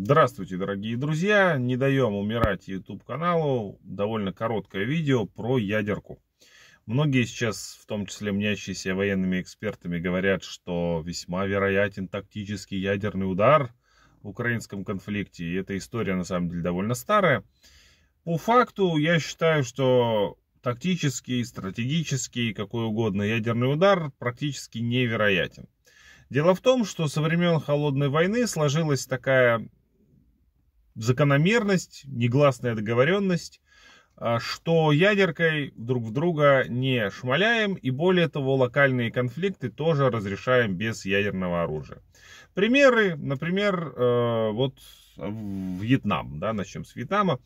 Здравствуйте, дорогие друзья! Не даем умирать YouTube каналу. Довольно короткое видео про ядерку. Многие сейчас, в том числе мнящиеся военными экспертами, говорят, что весьма вероятен тактический ядерный удар в украинском конфликте. И эта история, на самом деле, довольно старая. По факту, я считаю, что тактический, стратегический, какой угодно ядерный удар практически невероятен. Дело в том, что со времен Холодной войны сложилась такая закономерность, негласная договоренность, а, что ядеркой друг в друга не шмаляем, и более того, локальные конфликты тоже разрешаем без ядерного оружия. Примеры, например, э, вот Вьетнам, да, начнем с Вьетнама.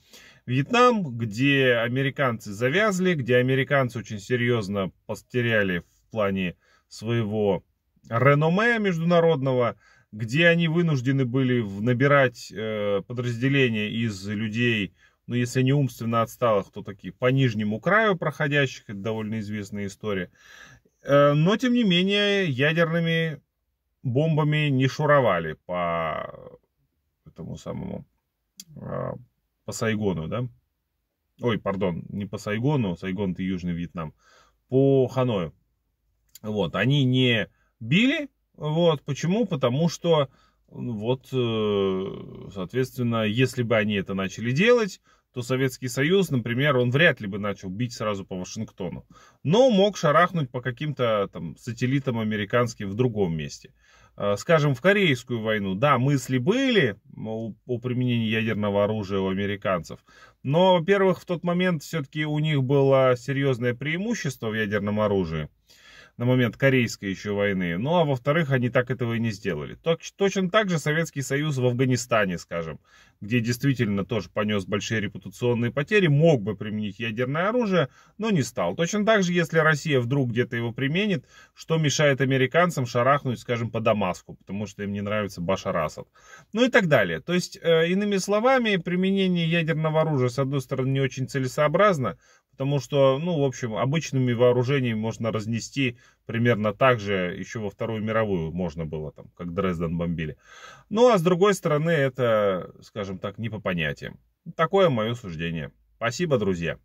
Вьетнам, где американцы завязли, где американцы очень серьезно потеряли в плане своего реноме международного, где они вынуждены были набирать э, подразделения из людей, ну, если не умственно отсталых, то такие по нижнему краю проходящих, это довольно известная история. Э, но, тем не менее, ядерными бомбами не шуровали по этому самому, э, по Сайгону, да? Ой, пардон, не по Сайгону, Сайгон это Южный Вьетнам, по Ханою. Вот, они не били, вот, почему? Потому что, вот, э, соответственно, если бы они это начали делать, то Советский Союз, например, он вряд ли бы начал бить сразу по Вашингтону, но мог шарахнуть по каким-то там сателлитам американским в другом месте. Э, скажем, в Корейскую войну, да, мысли были о применении ядерного оружия у американцев, но, во-первых, в тот момент все-таки у них было серьезное преимущество в ядерном оружии, на момент Корейской еще войны. Ну, а во-вторых, они так этого и не сделали. Точно так же Советский Союз в Афганистане, скажем, где действительно тоже понес большие репутационные потери, мог бы применить ядерное оружие, но не стал. Точно так же, если Россия вдруг где-то его применит, что мешает американцам шарахнуть, скажем, по Дамаску, потому что им не нравится Башар Асад. Ну и так далее. То есть, э, иными словами, применение ядерного оружия, с одной стороны, не очень целесообразно, Потому что, ну, в общем, обычными вооружениями можно разнести примерно так же еще во Вторую мировую можно было, там, как Дрезден бомбили. Ну, а с другой стороны, это, скажем так, не по понятиям. Такое мое суждение. Спасибо, друзья.